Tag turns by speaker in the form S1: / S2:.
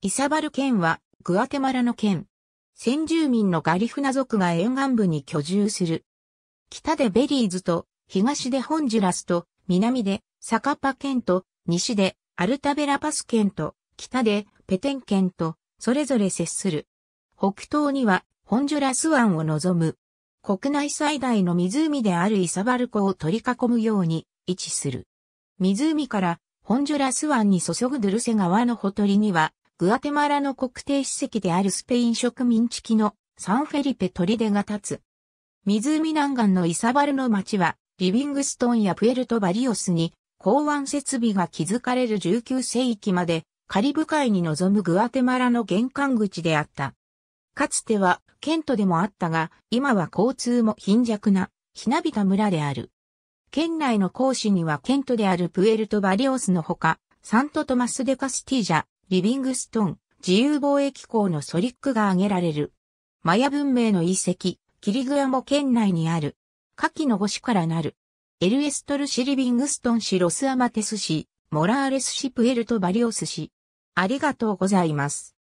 S1: イサバル県は、グアテマラの県。先住民のガリフナ族が沿岸部に居住する。北でベリーズと、東でホンジュラスと、南でサカパ県と、西でアルタベラパス県と、北でペテン県と、それぞれ接する。北東には、ホンジュラス湾を望む。国内最大の湖であるイサバル湖を取り囲むように位置する。湖からホンジュラス湾に注ぐドゥルセ川のほとりにはグアテマラの国定史跡であるスペイン植民地期のサンフェリペ砦が立つ。湖南岸のイサバルの町は、リビングストンやプエルトバリオスに、港湾設備が築かれる19世紀まで、カリブ海に臨むグアテマラの玄関口であった。かつては、ケントでもあったが、今は交通も貧弱な、ひなびた村である。県内の講師にはケントであるプエルトバリオスのほか、サントトマスデカスティージャ、リビングストン、自由貿易港のソリックが挙げられる。マヤ文明の遺跡、キリグアモ県内にある。下記の星からなる。エルエストル市リビングストン市ロスアマテス市、モラーレス市プエルトバリオス市。ありがとうございます。